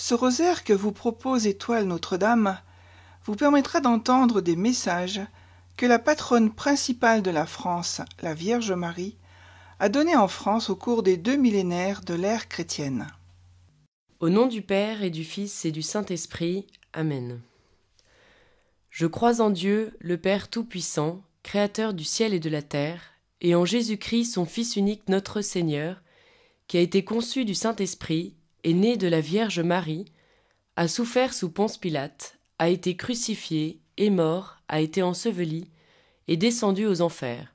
Ce rosaire que vous propose Étoile Notre-Dame vous permettra d'entendre des messages que la patronne principale de la France, la Vierge Marie, a donnés en France au cours des deux millénaires de l'ère chrétienne. Au nom du Père et du Fils et du Saint-Esprit. Amen. Je crois en Dieu, le Père Tout-Puissant, Créateur du ciel et de la terre, et en Jésus-Christ, son Fils unique, notre Seigneur, qui a été conçu du Saint-Esprit, est né de la Vierge Marie, a souffert sous Ponce Pilate, a été crucifié, est mort, a été enseveli, est descendu aux enfers.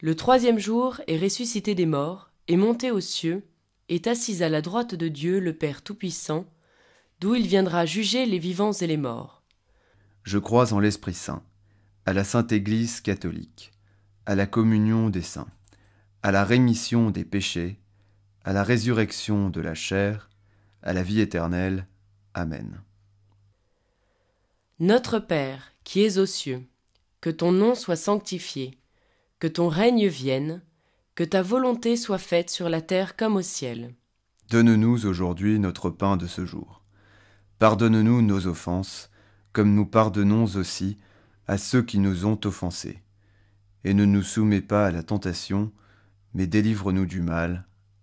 Le troisième jour est ressuscité des morts, est monté aux cieux, est assis à la droite de Dieu le Père Tout-Puissant, d'où il viendra juger les vivants et les morts. Je crois en l'Esprit Saint, à la Sainte Église catholique, à la communion des saints, à la rémission des péchés, à la résurrection de la chair, à la vie éternelle. Amen. Notre Père, qui es aux cieux, que ton nom soit sanctifié, que ton règne vienne, que ta volonté soit faite sur la terre comme au ciel. Donne-nous aujourd'hui notre pain de ce jour. Pardonne-nous nos offenses, comme nous pardonnons aussi à ceux qui nous ont offensés. Et ne nous soumets pas à la tentation, mais délivre-nous du mal.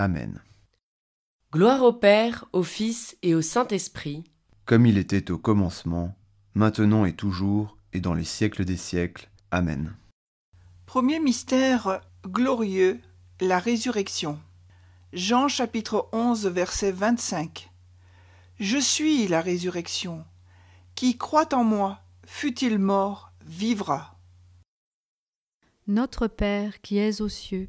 Amen. Gloire au Père, au Fils et au Saint-Esprit, comme il était au commencement, maintenant et toujours, et dans les siècles des siècles. Amen. Premier mystère glorieux, la résurrection. Jean chapitre 11 verset 25. Je suis la résurrection. Qui croit en moi, fût-il mort, vivra. Notre Père qui es aux cieux,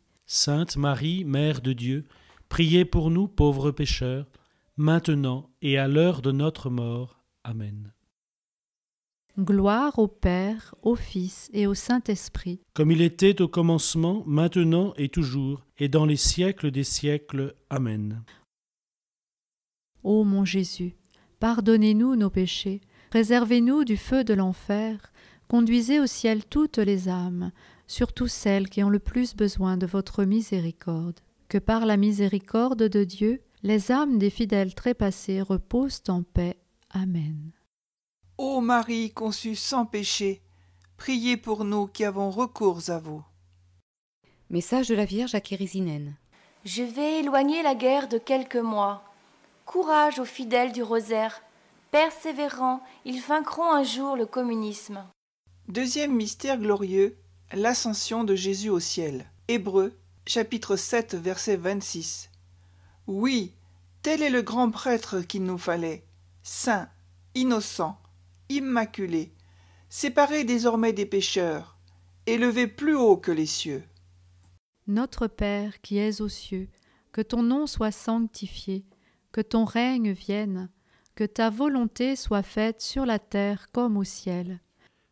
Sainte Marie, Mère de Dieu, priez pour nous pauvres pécheurs, maintenant et à l'heure de notre mort. Amen. Gloire au Père, au Fils et au Saint-Esprit. Comme il était au commencement, maintenant et toujours, et dans les siècles des siècles. Amen. Ô mon Jésus, pardonnez-nous nos péchés, préservez-nous du feu de l'enfer, conduisez au ciel toutes les âmes, surtout celles qui ont le plus besoin de votre miséricorde. Que par la miséricorde de Dieu, les âmes des fidèles trépassés reposent en paix. Amen. Ô Marie conçue sans péché, priez pour nous qui avons recours à vous. Message de la Vierge à Kérisinen. Je vais éloigner la guerre de quelques mois. Courage aux fidèles du rosaire. Persévérant, ils vaincront un jour le communisme. Deuxième mystère glorieux, L'ascension de Jésus au ciel. Hébreu, chapitre 7, verset 26. Oui, tel est le grand prêtre qu'il nous fallait, saint, innocent, immaculé, séparé désormais des pécheurs, élevé plus haut que les cieux. Notre Père qui es aux cieux, que ton nom soit sanctifié, que ton règne vienne, que ta volonté soit faite sur la terre comme au ciel.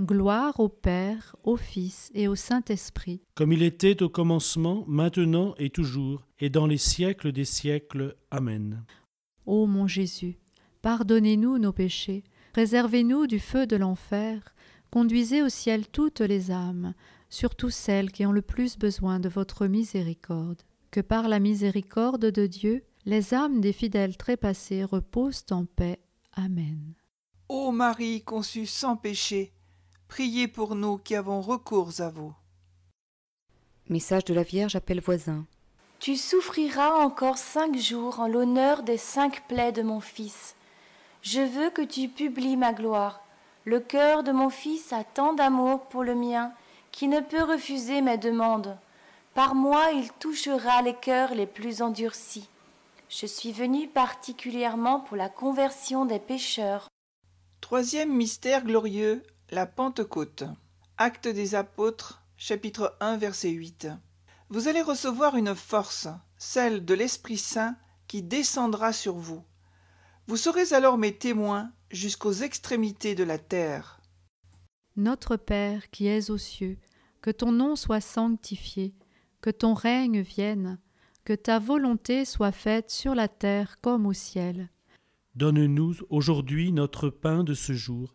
Gloire au Père, au Fils et au Saint-Esprit. Comme il était au commencement, maintenant et toujours, et dans les siècles des siècles. Amen. Ô mon Jésus, pardonnez-nous nos péchés, préservez-nous du feu de l'enfer, conduisez au ciel toutes les âmes, surtout celles qui ont le plus besoin de votre miséricorde. Que par la miséricorde de Dieu, les âmes des fidèles trépassés reposent en paix. Amen. Ô Marie conçue sans péché, Priez pour nous qui avons recours à vous. Message de la Vierge appelle voisin. Tu souffriras encore cinq jours en l'honneur des cinq plaies de mon Fils. Je veux que tu publies ma gloire. Le cœur de mon Fils a tant d'amour pour le mien qui ne peut refuser mes demandes. Par moi il touchera les cœurs les plus endurcis. Je suis venu particulièrement pour la conversion des pécheurs. Troisième mystère glorieux, la Pentecôte. Actes des Apôtres, chapitre 1, verset 8. Vous allez recevoir une force, celle de l'Esprit Saint, qui descendra sur vous. Vous serez alors mes témoins jusqu'aux extrémités de la terre. Notre Père qui es aux cieux, que ton nom soit sanctifié, que ton règne vienne, que ta volonté soit faite sur la terre comme au ciel. Donne-nous aujourd'hui notre pain de ce jour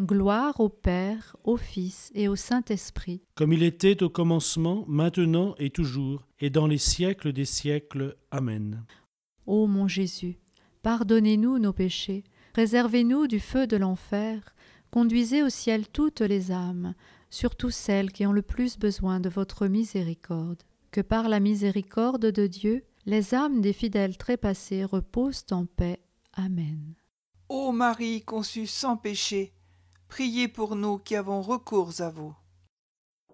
Gloire au Père, au Fils et au Saint-Esprit. Comme il était au commencement, maintenant et toujours, et dans les siècles des siècles. Amen. Ô mon Jésus, pardonnez-nous nos péchés, préservez-nous du feu de l'enfer, conduisez au ciel toutes les âmes, surtout celles qui ont le plus besoin de votre miséricorde. Que par la miséricorde de Dieu, les âmes des fidèles trépassés reposent en paix. Amen. Ô Marie conçue sans péché, Priez pour nous qui avons recours à vous.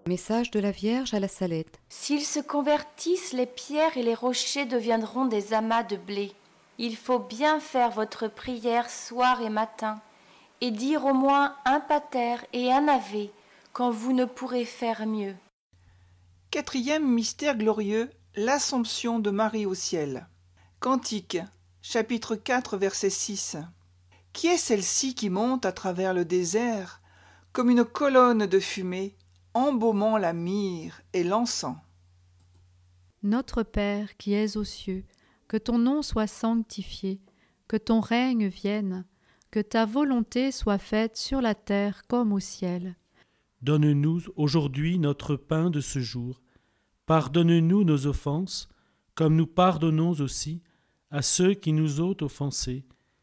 Message de la Vierge à la Salette. S'ils se convertissent, les pierres et les rochers deviendront des amas de blé. Il faut bien faire votre prière soir et matin, et dire au moins un pater et un ave, quand vous ne pourrez faire mieux. Quatrième mystère glorieux, l'Assomption de Marie au ciel. Cantique, chapitre 4, verset 6 qui est celle-ci qui monte à travers le désert comme une colonne de fumée embaumant la myrrhe et l'encens Notre Père qui es aux cieux, que ton nom soit sanctifié, que ton règne vienne, que ta volonté soit faite sur la terre comme au ciel. Donne-nous aujourd'hui notre pain de ce jour. Pardonne-nous nos offenses, comme nous pardonnons aussi à ceux qui nous ont offensés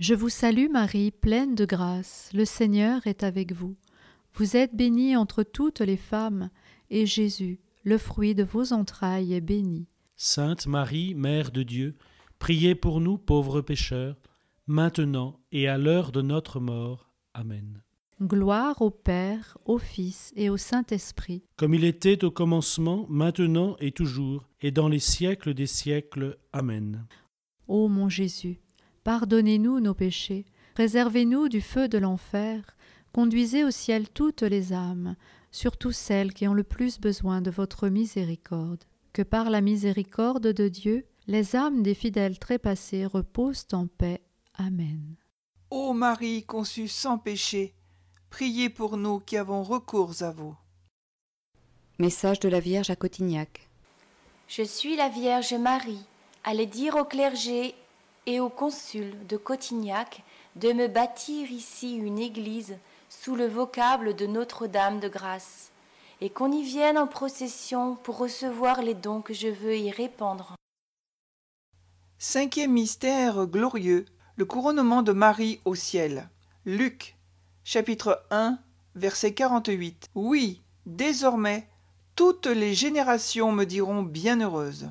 Je vous salue Marie, pleine de grâce, le Seigneur est avec vous. Vous êtes bénie entre toutes les femmes, et Jésus, le fruit de vos entrailles, est béni. Sainte Marie, Mère de Dieu, priez pour nous pauvres pécheurs, maintenant et à l'heure de notre mort. Amen. Gloire au Père, au Fils et au Saint-Esprit. Comme il était au commencement, maintenant et toujours, et dans les siècles des siècles. Amen. Ô mon Jésus, Pardonnez-nous nos péchés, réservez-nous du feu de l'enfer, conduisez au ciel toutes les âmes, surtout celles qui ont le plus besoin de votre miséricorde. Que par la miséricorde de Dieu, les âmes des fidèles trépassés reposent en paix. Amen. Ô Marie conçue sans péché, priez pour nous qui avons recours à vous. Message de la Vierge à Cotignac. Je suis la Vierge Marie. Allez dire au clergé et au consul de Cotignac de me bâtir ici une église sous le vocable de Notre-Dame de Grâce, et qu'on y vienne en procession pour recevoir les dons que je veux y répandre. Cinquième mystère glorieux, le couronnement de Marie au ciel. Luc, chapitre 1, verset 48. Oui, désormais, toutes les générations me diront bienheureuse.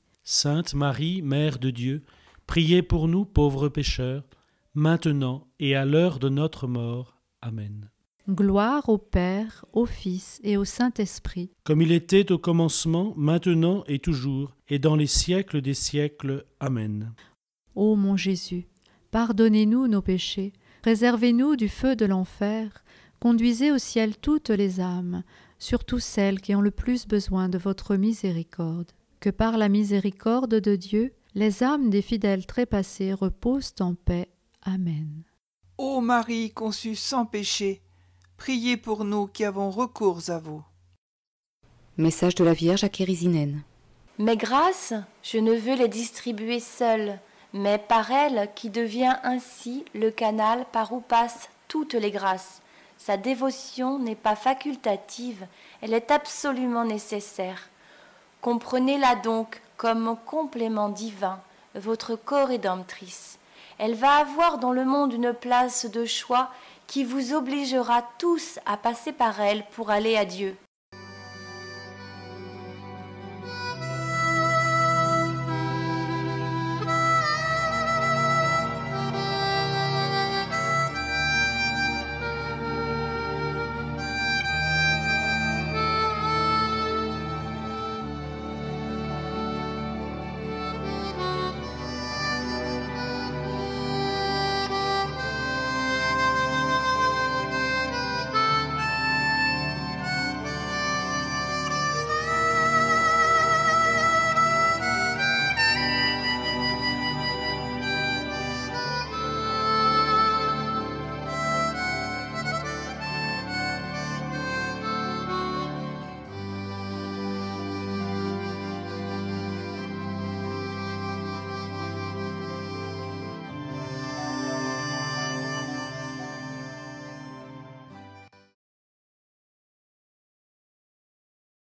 Sainte Marie, Mère de Dieu, priez pour nous pauvres pécheurs, maintenant et à l'heure de notre mort. Amen. Gloire au Père, au Fils et au Saint-Esprit. Comme il était au commencement, maintenant et toujours, et dans les siècles des siècles. Amen. Ô mon Jésus, pardonnez-nous nos péchés, préservez-nous du feu de l'enfer, conduisez au ciel toutes les âmes, surtout celles qui ont le plus besoin de votre miséricorde. Que par la miséricorde de Dieu, les âmes des fidèles trépassés reposent en paix. Amen. Ô Marie conçue sans péché, priez pour nous qui avons recours à vous. Message de la Vierge à Kérisinène Mes grâces, je ne veux les distribuer seule, mais par elle qui devient ainsi le canal par où passent toutes les grâces. Sa dévotion n'est pas facultative, elle est absolument nécessaire. Comprenez-la donc comme complément divin, votre corps rédemptrice Elle va avoir dans le monde une place de choix qui vous obligera tous à passer par elle pour aller à Dieu.